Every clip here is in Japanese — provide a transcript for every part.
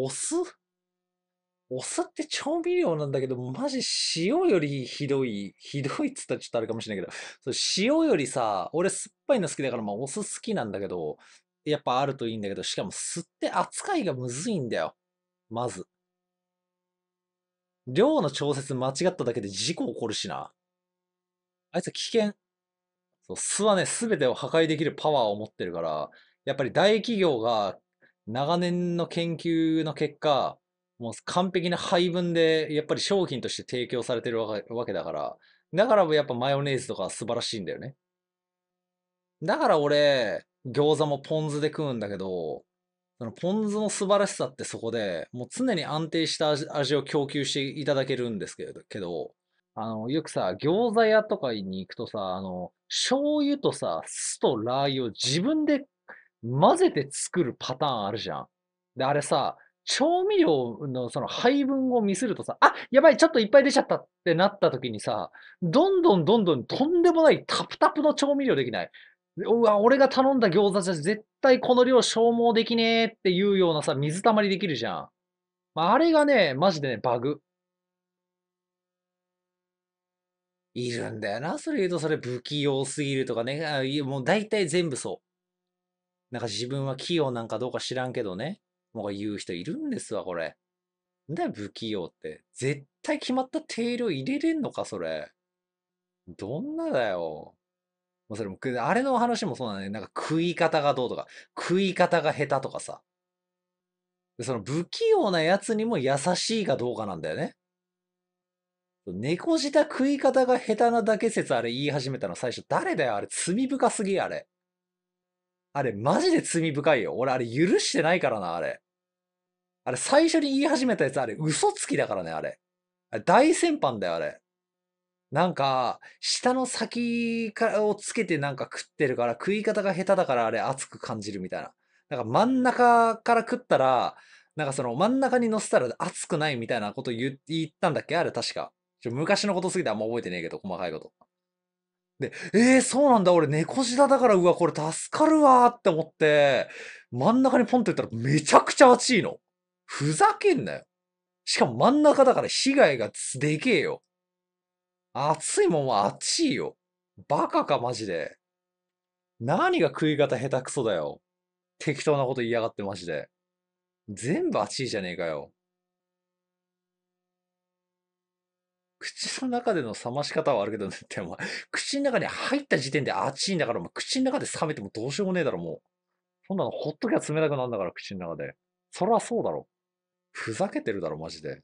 お酢お酢って調味料なんだけど、マジ塩よりひどい、ひどいっつったらちょっとあるかもしれないけど、そ塩よりさ、俺酸っぱいの好きだからまあお酢好きなんだけど、やっぱあるといいんだけど、しかも酢って扱いがむずいんだよ。まず。量の調節間違っただけで事故起こるしな。あいつは危険。そう酢はね、すべてを破壊できるパワーを持ってるから、やっぱり大企業が長年の研究の結果、もう完璧な配分で、やっぱり商品として提供されてるわけだから、だからやっぱマヨネーズとか素晴らしいんだよね。だから俺、餃子もポン酢で食うんだけど、そのポン酢の素晴らしさってそこで、もう常に安定した味を供給していただけるんですけど、あの、よくさ、餃子屋とかに行くとさ、あの、醤油とさ、酢とラー油を自分で混ぜて作るパターンあるじゃん。で、あれさ、調味料のその配分をミスるとさ、あ、やばい、ちょっといっぱい出ちゃったってなった時にさ、どんどんどんどんとんでもないタプタプの調味料できない。うわ、俺が頼んだ餃子じゃ絶対この量消耗できねえっていうようなさ、水たまりできるじゃん。あれがね、マジでね、バグ。いるんだよな。それ言うと、それ不器用すぎるとかね。もう大体全部そう。なんか自分は器用なんかどうか知らんけどね、もう言う人いるんですわ、これ。んだよ、不器用って。絶対決まった定量入れれんのか、それ。どんなだよ。もうそれも、あれの話もそうだね。なんか食い方がどうとか、食い方が下手とかさ。その不器用なやつにも優しいかどうかなんだよね。猫舌食い方が下手なだけ説あれ言い始めたの最初誰だよあれ罪深すぎあれ。あれ、マジで罪深いよ。俺、あれ、許してないからな、あれ。あれ、最初に言い始めたやつ、あれ、嘘つきだからね、あれ。あれ、大先輩だよ、あれ。なんか、下の先からをつけてなんか食ってるから、食い方が下手だからあれ熱く感じるみたいな。なんか真ん中から食ったら、なんかその真ん中に乗せたら熱くないみたいなこと言ったんだっけあれ確か。ちょ昔のことすぎてあんま覚えてねえけど、細かいこと。で、えー、そうなんだ、俺猫舌だから、うわ、これ助かるわーって思って、真ん中にポンって言ったらめちゃくちゃ熱いの。ふざけんなよ。しかも真ん中だから被害がでけえよ。熱いもんは熱いよ。バカか、マジで。何が食い方下手くそだよ。適当なこと言いやがって、マジで。全部熱いじゃねえかよ。口の中での冷まし方はあるけどね、ってお前、口の中に入った時点で熱いんだから、もう口の中で冷めてもどうしようもねえだろ、もう。そんなのほっときゃ冷たくなんだから、口の中で。そりそうだろ。ふざけてるだろ、マジで。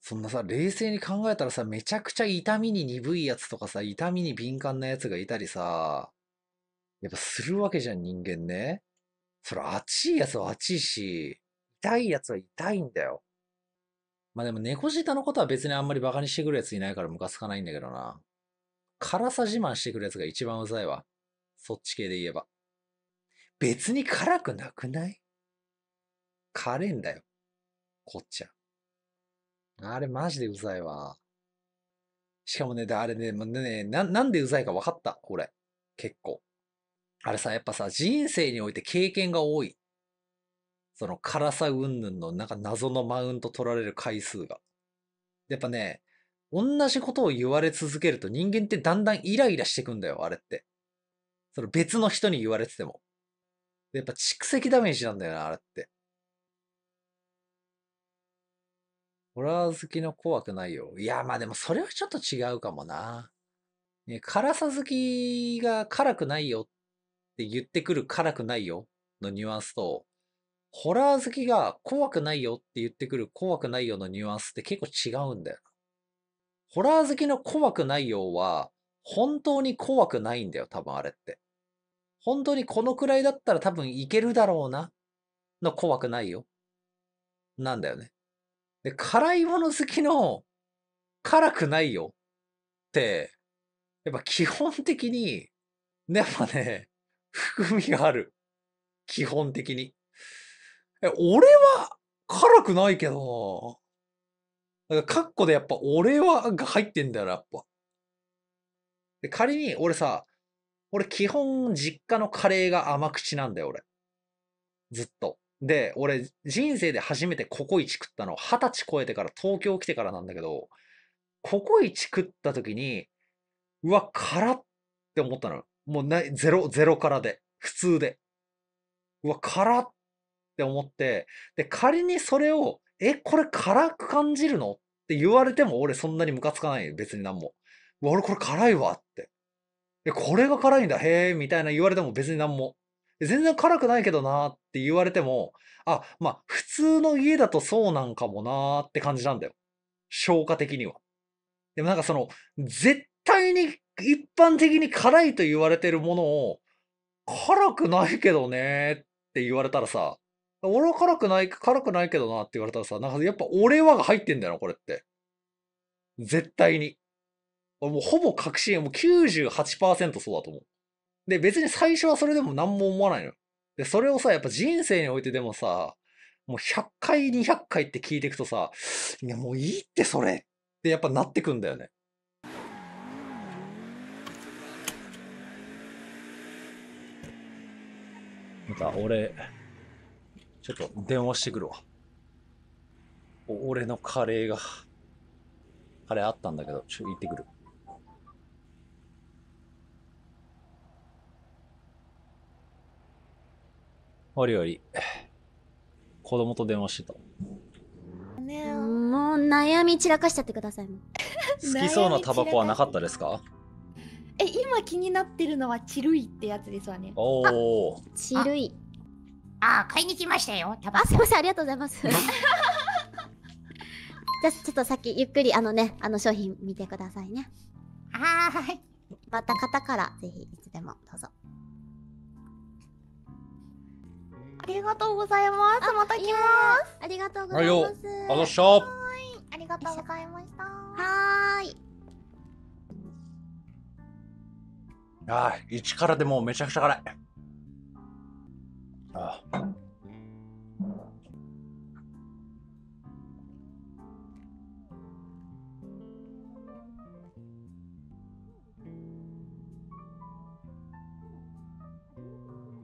そんなさ、冷静に考えたらさ、めちゃくちゃ痛みに鈍いやつとかさ、痛みに敏感なやつがいたりさ、やっぱするわけじゃん、人間ね。それ、熱いやつは熱いし、痛いやつは痛いんだよ。まあでも猫舌のことは別にあんまりバカにしてくるやついないからムカつかないんだけどな。辛さ自慢してくるやつが一番うざいわ。そっち系で言えば。別に辛くなくない辛いんだよ。こっちは。あれマジでうざいわ。しかもね、あれね、ねななんでうざいか分かった。俺。結構。あれさ、やっぱさ、人生において経験が多いその辛さ云々のなんか謎のマウント取られる回数が。やっぱね、同じことを言われ続けると人間ってだんだんイライラしてくんだよ、あれって。その別の人に言われてても。やっぱ蓄積ダメージなんだよな、あれって。ホラー好きの怖くないよ。いや、まあでもそれはちょっと違うかもな。ね、辛さ好きが辛くないよって言ってくる辛くないよのニュアンスと、ホラー好きが怖くないよって言ってくる怖くないよのニュアンスって結構違うんだよな。ホラー好きの怖くないよは、本当に怖くないんだよ、多分あれって。本当にこのくらいだったら多分いけるだろうな、の怖くないよ。なんだよね。で、辛いもの好きの、辛くないよって、やっぱ基本的に、やっぱね、含みがある。基本的に。え、俺は辛くないけどな。んか、カッコでやっぱ俺はが入ってんだよな、やっぱ。で、仮に俺さ、俺基本実家のカレーが甘口なんだよ、俺。ずっと。で、俺人生で初めてココイチ食ったの、二十歳超えてから東京来てからなんだけど、ココイチ食った時に、うわ、辛って思ったの。もうなゼロ、ゼロからで。普通で。うわ、辛っって思って、で、仮にそれを、え、これ辛く感じるのって言われても俺そんなにムカつかないよ、別に何も。俺これ辛いわって。で、これが辛いんだ、へえ、みたいな言われても別に何も。全然辛くないけどなって言われても、あ、まあ、普通の家だとそうなんかもなって感じなんだよ。消化的には。でもなんかその、絶対に一般的に辛いと言われてるものを、辛くないけどねって言われたらさ、俺は辛くない、辛くないけどなって言われたらさ、なんかやっぱ俺はが入ってんだよな、これって。絶対に。俺もうほぼ確信、もう98%そうだと思う。で、別に最初はそれでも何も思わないのよ。で、それをさ、やっぱ人生においてでもさ、もう100回、200回って聞いていくとさ、いやもういいってそれってやっぱなってくんだよね。なんか俺、ちょっと電話してくるわ。俺のカレーが、カレーあったんだけど、ちょ、行ってくる。おりおり。子供と電話してた。ねもう悩み散らかしちゃってください。好きそうなタバコはなかったですかえ、今気になってるのはチルイってやつですわね。おー。チルイ。あ買いに来ましたよ。タバコ。すみません、ありがとうございます。じゃあ、ちょっとさっきゆっくり、あのね、あの商品見てくださいね。はーい。また方から、ぜひ、いつでも、どうぞ。ありがとうございます。また来ます。ありがとうございます。はい、あはい、ありがとうございました。はい。ああ、一からでもめちゃくちゃ辛い。ああ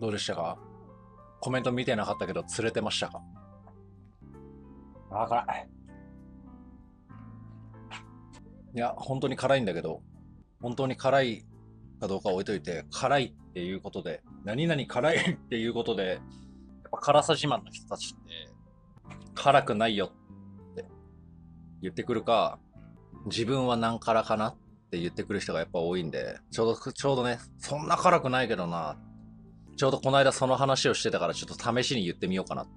どうでしたかコメント見てなかったけど、釣れてましたかああ、辛い。いや、本当に辛いんだけど、本当に辛いかどうか置いといて、辛いっていうことで、何々辛いっていうことで、やっぱ辛さ自慢の人たちって、辛くないよって言ってくるか、自分は何辛かなって言ってくる人がやっぱ多いんで、ちょうど、ちょうどね、そんな辛くないけどな。ちょうどこの間その話をしてたから、ちょっと試しに言ってみようかなって。